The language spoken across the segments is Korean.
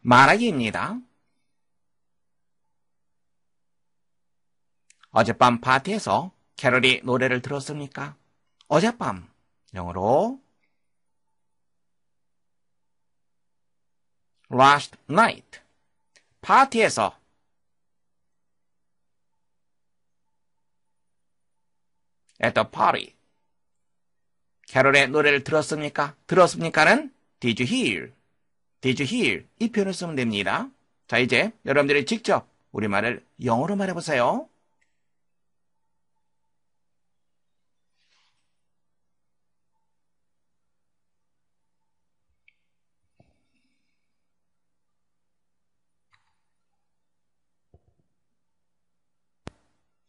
말하기입니다. 어젯밤 파티에서 캐롤이 노래를 들었습니까? 어젯밤 영어로 last night 파티에서 at the party 캐롤의 노래를 들었습니까? 들었습니까는 did you hear Did you hear? 이 표현을 쓰면 됩니다. 자, 이제 여러분들이 직접 우리말을 영어로 말해보세요.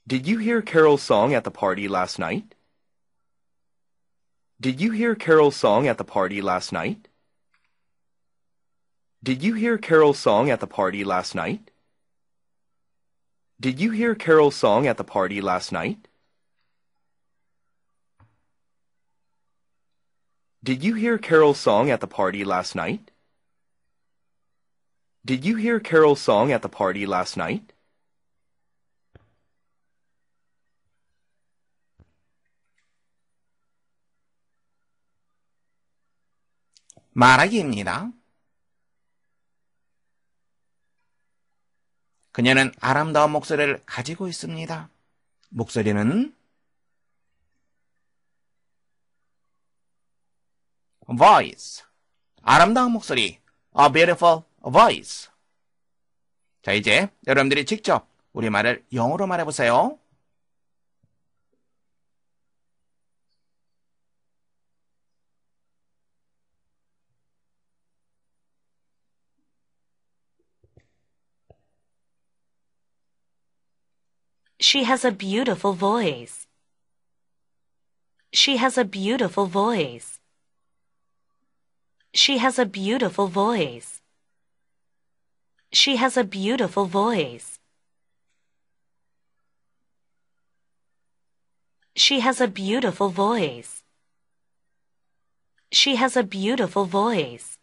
Did you hear Carol's song at the party last night? Did you hear Carol's song at the party last night? Did you hear Carol's song at the party last night? Did you hear Carol's song at the party last night? Did you hear Carol's song at the party last night? Did you hear Carol's song at the party last night? 말하기입니다. 그녀는 아름다운 목소리를 가지고 있습니다. 목소리는 voice. 아름다운 목소리. a beautiful voice. 자, 이제 여러분들이 직접 우리말을 영어로 말해보세요. She has a beautiful voice. She has a beautiful voice. She has a beautiful voice. She has a beautiful voice. She has a beautiful voice. She has a beautiful voice.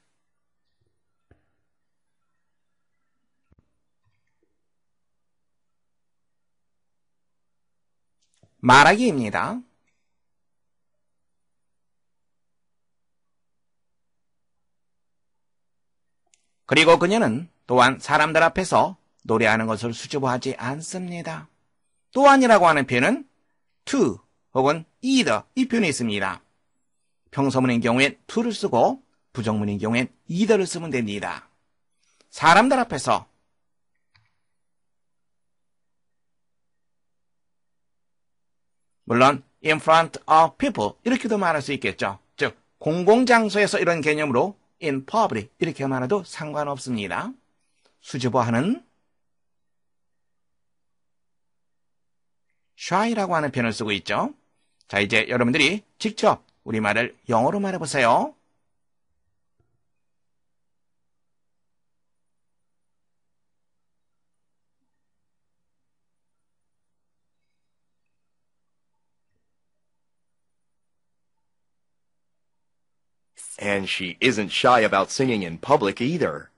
말하기입니다. 그리고 그녀는 또한 사람들 앞에서 노래하는 것을 수줍어하지 않습니다. 또한이라고 하는 표현은 to 혹은 either 이 표현이 있습니다. 평소문인 경우엔 to를 쓰고 부정문인 경우엔 either를 쓰면 됩니다. 사람들 앞에서 물론 in front of people 이렇게도 말할 수 있겠죠. 즉 공공장소에서 이런 개념으로 in public 이렇게 말해도 상관없습니다. 수줍어하는 shy라고 하는 표현을 쓰고 있죠. 자 이제 여러분들이 직접 우리말을 영어로 말해보세요. And she isn't shy about singing in public either.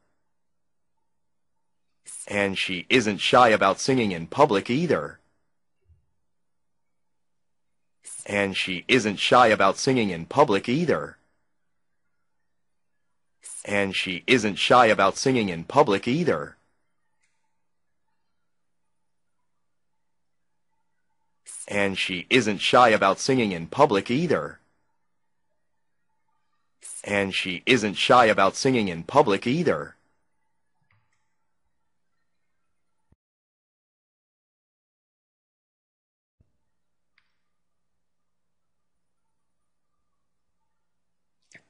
And she isn't shy about singing in public either. And she isn't shy about singing in public either. And she isn't shy about singing in public either. And she isn't shy about singing in public either. And she isn't shy about singing in public either.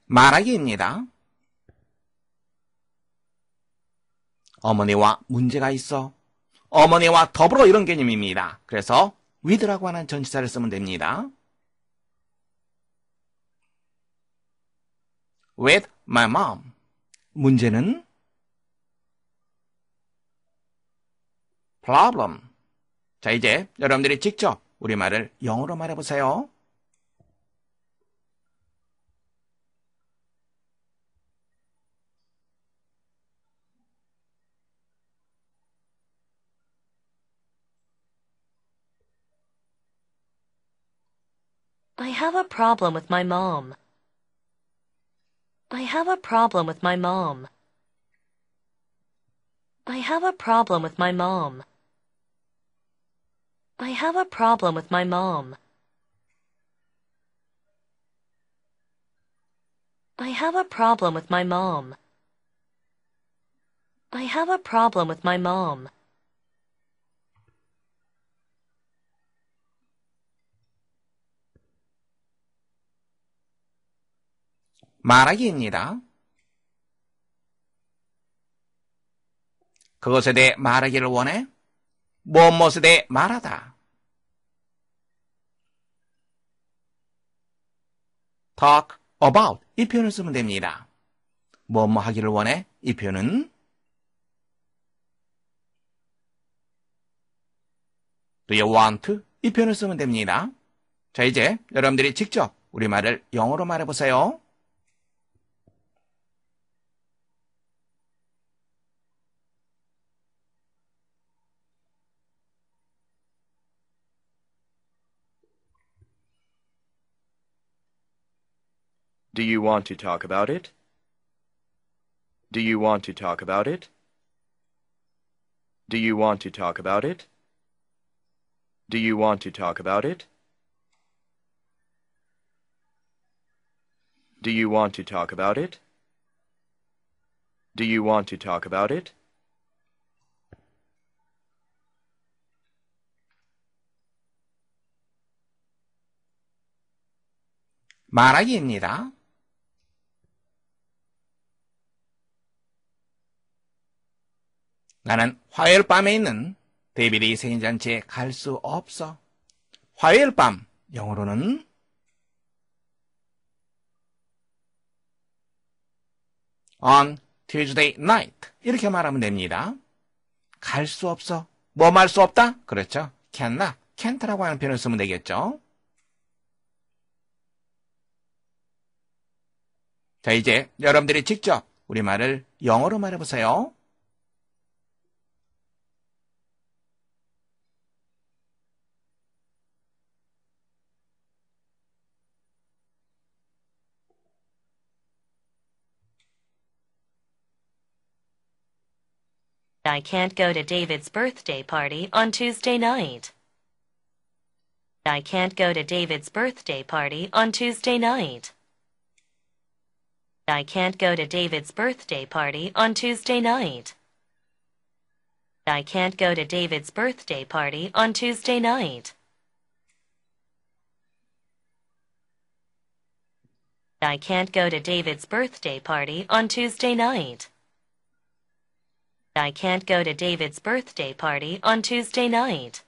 말하기입니다. 어머니와 문제가 있어. 어머니와 더불어 이런 개념입니다. 그래서 with라고 하는 전치사를 쓰면 됩니다. with my mom. 문제는 problem. 자, 이제 여러분들이 직접 우리말을 영어로 말해보세요. I have a problem with my mom. I have a problem with my mom. I have a problem with my mom. I have a problem with my mom. I have a problem with my mom. I have a problem with my mom. 말하기입니다. 그것에 대해 말하기를 원해? 무엇에 대해 말하다. talk about 이 표현을 쓰면 됩니다. 뭐 뭐 하기를 원해? 이 표현은 do you want? 이 표현을 쓰면 됩니다. 자, 이제 여러분들이 직접 우리말을 영어로 말해보세요. Do you want to talk about it? Do you want to talk about it? Do you want to talk about it? Do you want to talk about it? Do you want to talk about it? Do you want to talk about it? 말하기입니다. 나는 화요일 밤에 있는 데빌의 생일잔치에 갈 수 없어. 화요일 밤, 영어로는 on Tuesday night. 이렇게 말하면 됩니다. 갈 수 없어. 뭐 말 수 없다? 그렇죠. can't, not. can't라고 하는 표현을 쓰면 되겠죠. 자, 이제 여러분들이 직접 우리말을 영어로 말해보세요. I can't go to David's birthday party on Tuesday night. I can't go to David's birthday party on Tuesday night. I can't go to David's birthday party on Tuesday night. I can't go to David's birthday party on Tuesday night. I can't go to David's birthday party on Tuesday night. I can't go to David's birthday party on Tuesday night.